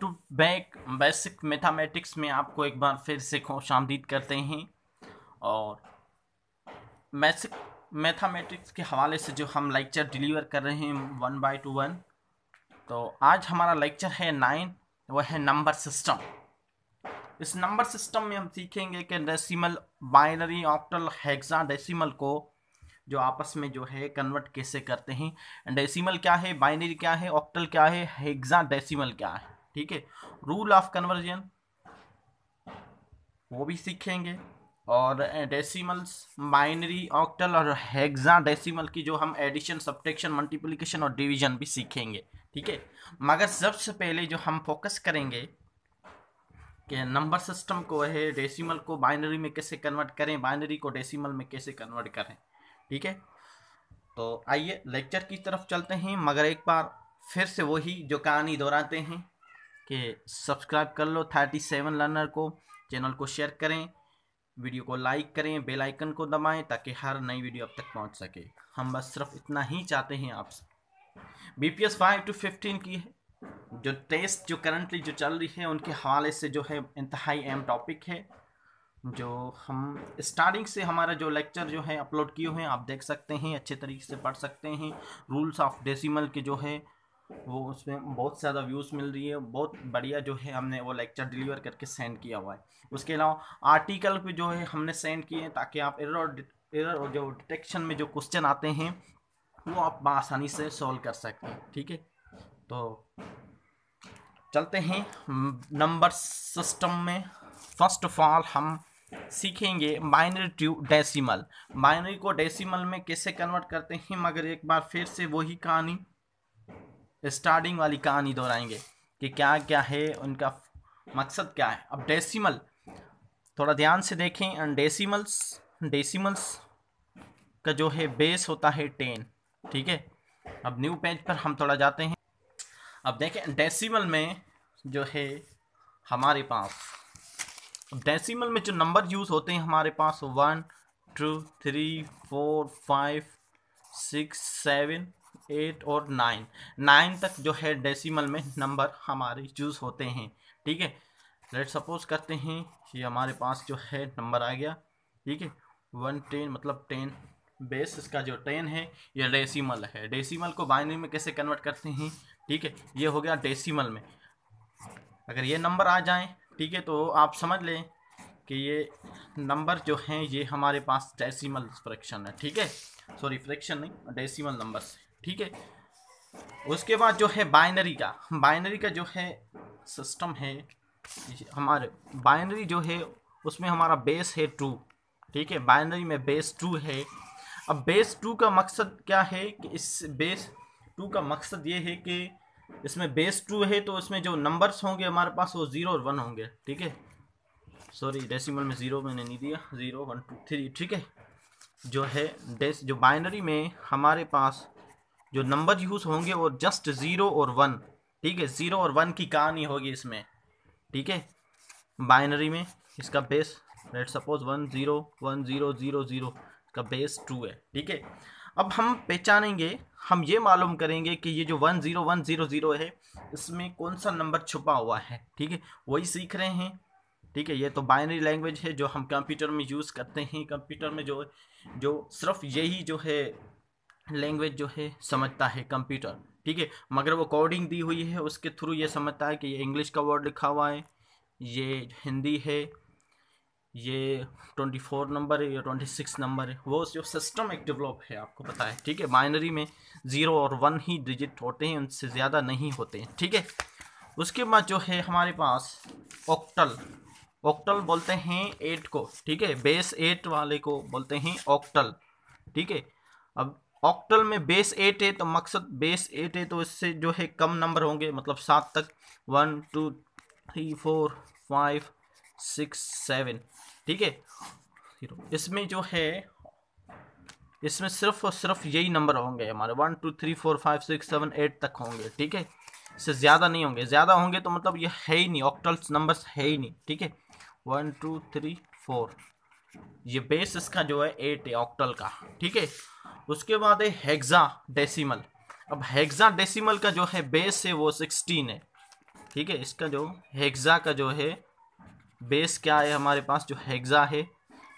to back basic mathematics में आपको एक बार फिर से खुश आमदीद करते हैं और बेसिक मैथमेटिक्स के हवाले से जो हम लेक्चर डिलीवर कर रहे हैं वन बाई टू वन तो आज हमारा लेक्चर है नाइन वह है नंबर सिस्टम इस नंबर सिस्टम में हम सीखेंगे कि decimal binary octal hexadecimal को जो आपस में जो है कन्वर्ट कैसे करते हैं डेसिमल क्या है बाइनरी क्या है ऑक्टल क्या है हेक्सा डेसिमल क्या है ठीक है रूल ऑफ कन्वर्जन वो भी सीखेंगे और डेसिमल्स बाइनरी ऑक्टल और हेक्सा डेसिमल की जो हम एडिशन सब्ट्रैक्शन मल्टीप्लिकेशन और डिवीजन भी सीखेंगे ठीक है मगर सबसे पहले जो हम फोकस करेंगे कि नंबर सिस्टम को है डेसिमल को बाइनरी में कैसे कन्वर्ट करें बाइनरी को डेसिमल में कैसे कन्वर्ट करें ठीक है तो आइए लेक्चर की तरफ चलते हैं मगर एक बार फिर से वही जो कहानी दोहराते हैं कि सब्सक्राइब कर लो थर्टी सेवन लर्नर को चैनल को शेयर करें वीडियो को लाइक करें बेल आइकन को दबाएं ताकि हर नई वीडियो अब तक पहुंच सके हम बस सिर्फ इतना ही चाहते हैं आपसे B P S five two fifteen की जो टेस्ट जो करंटली जो चल रही है उनके हवाले से जो है इंतहाई अहम टॉपिक है जो हम स्टार्टिंग से हमारा जो लेक्चर जो है अपलोड किए हुए हैं आप देख सकते हैं अच्छे तरीके से पढ़ सकते हैं रूल्स ऑफ डेसिमल के जो है वो उसमें बहुत ज़्यादा व्यूज़ मिल रही है बहुत बढ़िया जो है हमने वो लेक्चर डिलीवर करके सेंड किया हुआ है उसके अलावा आर्टिकल भी जो है हमने सेंड किए हैं ताकि आप एरर एरर और जो डिटेक्शन में जो क्वेश्चन आते हैं वो आप आसानी से सॉल्व कर सकते हैं ठीक है तो चलते हैं नंबर सिस्टम में फर्स्ट ऑफ ऑल हम सीखेंगे बाइनरी टू डेसिमल बाइनरी को डेसिमल में कैसे कन्वर्ट करते हैं मगर एक बार फिर से वही कहानी स्टार्टिंग वाली कहानी दोहराएंगे कि क्या क्या है उनका मकसद क्या है अब डेसिमल थोड़ा ध्यान से देखें डेसिमल्स डेसिमल्स का जो है बेस होता है टेन ठीक है अब न्यू पेज पर हम थोड़ा जाते हैं अब देखें डेसिमल में जो है हमारे पास डेसिमल में जो नंबर यूज़ होते हैं हमारे पास one two three four five six seven eight और नाइन नाइन तक जो है डेसिमल में नंबर हमारे चूज़ होते हैं ठीक है लेट सपोज करते हैं ये हमारे पास जो है नंबर आ गया ठीक है वन टेन मतलब टेन बेस इसका जो टेन है ये डेसिमल है डेसिमल को बाइनरी में कैसे कन्वर्ट करते हैं ठीक है ये हो गया डेसिमल में अगर ये नंबर आ जाए ठीक है तो आप समझ लें कि ये नंबर जो हैं ये हमारे पास डेसिमल फ्रैक्शन है ठीक है सॉरी फ्रैक्शन नहीं डेसिमल नंबर है ठीक है उसके बाद जो है बाइनरी का बाइनरी का जो है सिस्टम है हमारे बाइनरी जो है उसमें हमारा बेस है टू ठीक है बाइनरी में बेस टू है अब बेस टू का मकसद क्या है कि इस बेस टू का मकसद ये है कि इसमें बेस टू है तो इसमें जो नंबर्स होंगे हमारे पास वो ज़ीरो और वन होंगे ठीक है सॉरी डेसिमल में ज़ीरो मैंने नहीं दिया ज़ीरो वन टू थ्री ठीक है जो है डेस जो बाइनरी में हमारे पास जो नंबर यूज होंगे वो जस्ट ज़ीरो और वन ठीक है ज़ीरो और वन की कहानी होगी इसमें ठीक है बाइनरी में इसका base let suppose one zero one zero zero zero का बेस टू है ठीक है अब हम पहचानेंगे हम ये मालूम करेंगे कि ये जो one zero one zero zero है इसमें कौन सा नंबर छुपा हुआ है ठीक है वही सीख रहे हैं ठीक है ये तो बाइनरी लैंग्वेज है जो हम कंप्यूटर में यूज़ करते हैं कंप्यूटर में जो जो सिर्फ यही जो है लैंग्वेज जो है समझता है कंप्यूटर ठीक है मगर वो कोडिंग दी हुई है उसके थ्रू ये समझता है कि ये इंग्लिश का वर्ड लिखा हुआ है ये हिंदी है ये ट्वेंटी फोर नंबर है या ट्वेंटी सिक्स नंबर है वो जो सिस्टम एक डेवलप है आपको पता है ठीक है बाइनरी में ज़ीरो और वन ही डिजिट होते हैं उनसे ज़्यादा नहीं होते हैं ठीक है उसके बाद जो है हमारे पास ऑक्टल ऑक्टल बोलते हैं एट को ठीक है बेस एट वाले को बोलते हैं ऑक्टल ठीक है अब ऑक्टल में बेस एट है तो मकसद बेस एट है तो इससे जो है कम नंबर होंगे मतलब सात तक one two three four five six seven ठीक है इसमें जो है इसमें सिर्फ और सिर्फ यही नंबर होंगे हमारे one two three four five six seven eight तक होंगे ठीक है इससे ज़्यादा नहीं होंगे ज़्यादा होंगे तो मतलब ये है ही नहीं ऑक्टल्स नंबर्स है ही नहीं ठीक है वन टू थ्री फोर ये बेस इसका जो है एट है ऑक्टल का ठीक है उसके बाद है हेक्सा डेसिमल अब हेक्सा डेसिमल का जो है बेस है वो सिक्सटीन है ठीक है इसका जो हेक्सा का जो है बेस क्या है हमारे पास जो हेक्सा है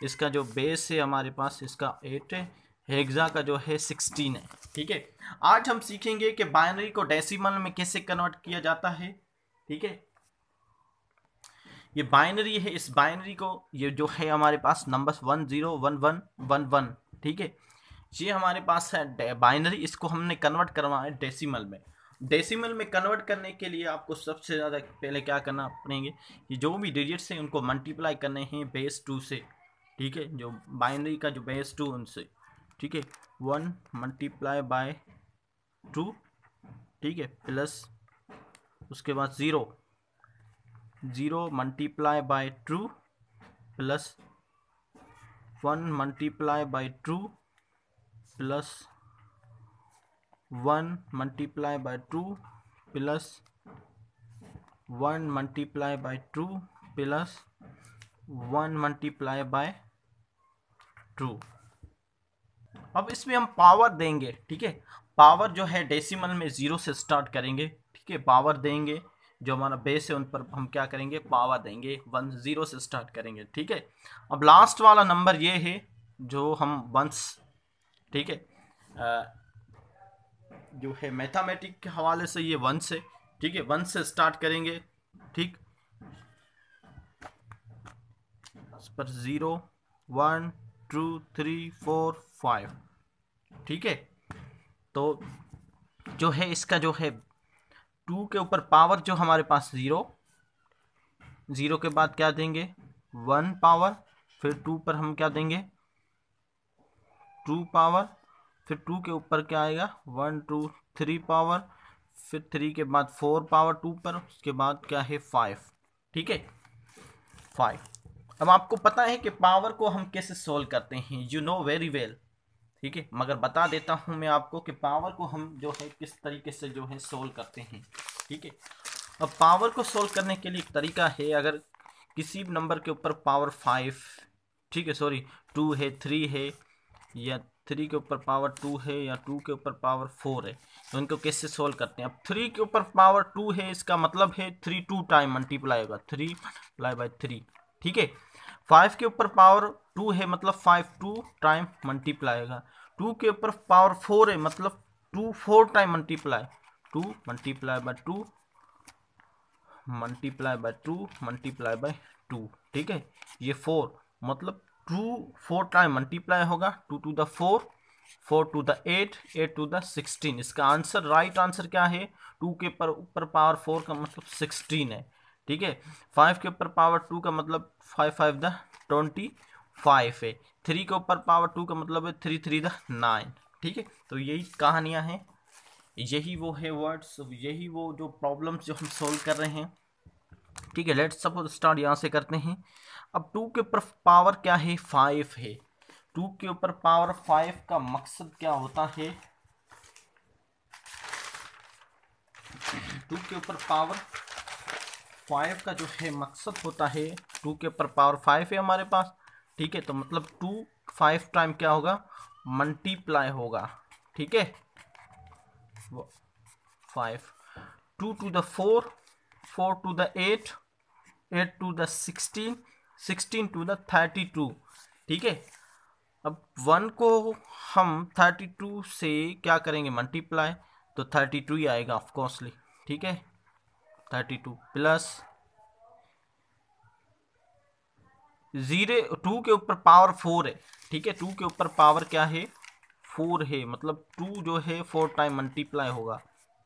इसका जो बेस है हमारे पास इसका एट है हेक्सा का जो है सिक्सटीन है ठीक है आज हम सीखेंगे कि बाइनरी को डेसिमल में कैसे कन्वर्ट किया जाता है ठीक है ये बाइनरी है इस बाइनरी को ये जो है हमारे पास number one zero one one one one ठीक है ये हमारे पास है बाइनरी इसको हमने कन्वर्ट करवाया है डेसीमल में डेसीमल में कन्वर्ट करने के लिए आपको सबसे ज़्यादा पहले क्या करना पड़ेंगे ये जो भी डिजिट्स हैं उनको मल्टीप्लाई करने हैं बेस टू से ठीक है जो बाइनरी का जो बेस टू उनसे ठीक है वन मल्टीप्लाई बाय टू ठीक है प्लस उसके बाद zero zero multiply by two plus one multiply by two plus one multiply by two plus one multiply by two plus one multiply by two अब इसमें हम पावर देंगे ठीक है पावर जो है डेसिमल में ज़ीरो से स्टार्ट करेंगे ठीक है पावर देंगे जो हमारा बेस है उन पर हम क्या करेंगे पावर देंगे वन ज़ीरो से स्टार्ट करेंगे ठीक है अब लास्ट वाला नंबर ये है जो हम वंस ठीक है जो है मैथामेटिक के हवाले से ये वंस है ठीक है वंस से स्टार्ट करेंगे ठीक इस पर zero one two three four five ठीक है तो जो है इसका जो है टू के ऊपर पावर जो हमारे पास ज़ीरो ज़ीरो के बाद क्या देंगे वन पावर फिर टू पर हम क्या देंगे टू पावर फिर टू के ऊपर क्या आएगा वन टू थ्री पावर फिर थ्री के बाद फोर पावर टू पर उसके बाद क्या है फाइव ठीक है फाइव अब आपको पता है कि पावर को हम कैसे सोल्व करते हैं यू नो वेरी वेल ठीक है मगर बता देता हूँ मैं आपको कि पावर को हम जो है किस तरीके से जो है सोल्व करते हैं ठीक है अब पावर को सोल्व करने के लिए एक तरीका है अगर किसी भी नंबर के ऊपर पावर फाइव ठीक है सॉरी टू है थ्री है या थ्री के ऊपर पावर टू है या टू के ऊपर पावर फोर है तो इनको कैसे सोल्व करते हैं अब थ्री के ऊपर पावर टू है इसका मतलब है थ्री टू टाइम मल्टीप्लाई होगा थ्री मल्टीप्लाई बाई थ्री ठीक है फाइव के ऊपर पावर टू है मतलब फाइव टू टाइम मल्टीप्लाई होगा टू के ऊपर पावर फोर है मतलब two four time multiply two multiply by two multiply by two multiply by two ठीक है ये फोर मतलब टू फोर टाइम मल्टीप्लाई होगा two two the four four two the eight eight two the sixteen इसका answer right answer क्या है to के ऊपर ऊपर पावर फोर का मतलब सिक्सटीन है ठीक है फाइव के ऊपर पावर टू का मतलब five five the twenty five है थ्री के ऊपर पावर टू का मतलब है थ्री थ्री द नाइन ठीक है तो यही कहानियाँ हैं यही वो है वर्ड्स यही वो जो प्रॉब्लम्स जो हम सोल्व कर रहे हैं ठीक है लेट्स सपोज स्टार्ट यहाँ से करते हैं अब टू के ऊपर पावर क्या है फाइव है टू के ऊपर पावर फाइव का मकसद क्या होता है टू के ऊपर पावर फाइव का जो है मकसद होता है टू के ऊपर पावर फाइव है हमारे पास ठीक है तो मतलब टू फाइव टाइम क्या होगा मल्टीप्लाई होगा ठीक है five two two the four four two the eight eight two the sixteen sixteen two the thirty two ठीक है अब वन को हम थर्टी टू से क्या करेंगे मल्टीप्लाई तो थर्टी टू ही आएगा ऑफकोर्सली ठीक है thirty two plus zero two के ऊपर पावर फोर है ठीक है टू के ऊपर पावर क्या है फोर है मतलब टू जो है फोर टाइम मल्टीप्लाई होगा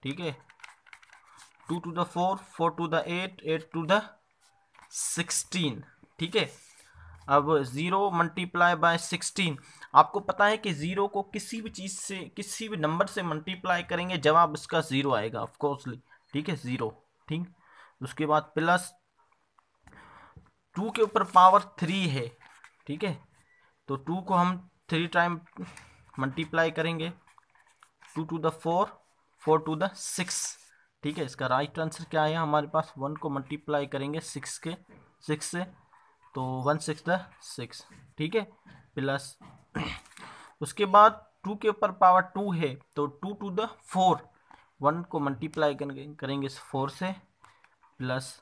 ठीक है two two the four four two the eight eight two the sixteen ठीक है अब ज़ीरो मल्टीप्लाई बाय सिक्सटीन आपको पता है कि ज़ीरो को किसी भी चीज़ से किसी भी नंबर से मल्टीप्लाई करेंगे जवाब इसका ज़ीरो आएगा ऑफकोर्सली ठीक है ज़ीरो ठीक उसके बाद प्लस टू के ऊपर पावर थ्री है ठीक है तो टू को हम थ्री टाइम मल्टीप्लाई करेंगे two two the four four two the six ठीक है इसका राइट आंसर क्या आया हमारे पास वन को मल्टीप्लाई करेंगे सिक्स के सिक्स से तो वन सिक्स द सिक्स ठीक है प्लस उसके बाद टू के ऊपर पावर टू है तो two two the four one को मल्टीप्लाई करेंगे इस फोर से प्लस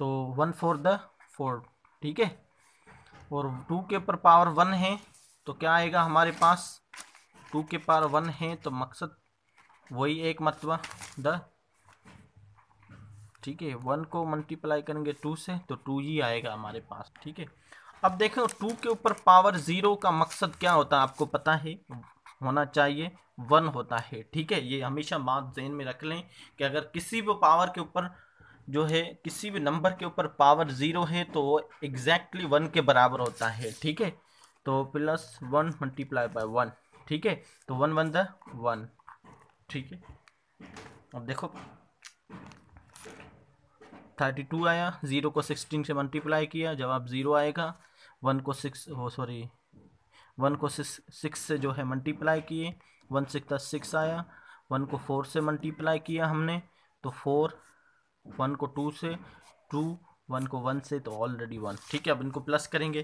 तो वन फोर द फोर ठीक है और टू के ऊपर पावर वन है तो क्या आएगा हमारे पास टू के पावर वन है तो मकसद वही एक मतलब द ठीक है वन को मल्टीप्लाई करेंगे टू से तो टू ही आएगा हमारे पास ठीक है अब देखो टू के ऊपर पावर ज़ीरो का मकसद क्या होता है आपको पता है होना चाहिए वन होता है ठीक है ये हमेशा बात जहन में रख लें कि अगर किसी भी पावर के ऊपर जो है किसी भी नंबर के ऊपर पावर ज़ीरो है तो वो एग्जैक्टली वन के बराबर होता है ठीक है तो plus one multiply by one ठीक है तो वन वन द वन ठीक है अब देखो थर्टी टू आया ज़ीरो को सिक्सटीन से मल्टीप्लाई किया जवाब ज़ीरो आएगा वन को सिक्स वो सॉरी वन को सिक्स से जो है मल्टीप्लाई किए वन सिक्स सिक्स आया वन को फोर से मल्टीप्लाई किया हमने तो फोर वन को टू से टू वन को वन से तो ऑलरेडी वन ठीक है अब इनको प्लस करेंगे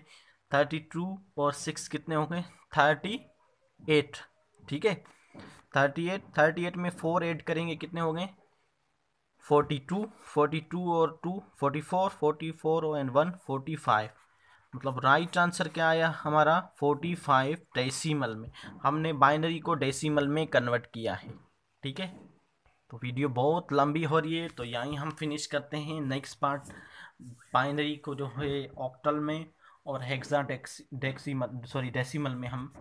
थर्टी टू और सिक्स कितने होंगे थर्टी एट ठीक है थर्टी एट थर्टी एट में फोर एड करेंगे कितने हो गए फोर्टी टू फोर्टी टू और two forty four forty four and one forty five मतलब राइट आंसर क्या आया हमारा फोर्टी फाइव डेसीमल में हमने बाइनरी को डेसीमल में कन्वर्ट किया है ठीक है तो वीडियो बहुत लंबी हो रही है तो यहीं हम फिनिश करते हैं नेक्स्ट पार्ट बाइनरी को जो है ऑक्टल में और हेक्सा डेक्सी सॉरी डेसिमल में हम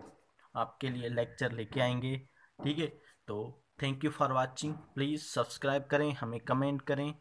आपके लिए लेक्चर लेके आएंगे ठीक है तो thank you for watching please subscribe करें हमें कमेंट करें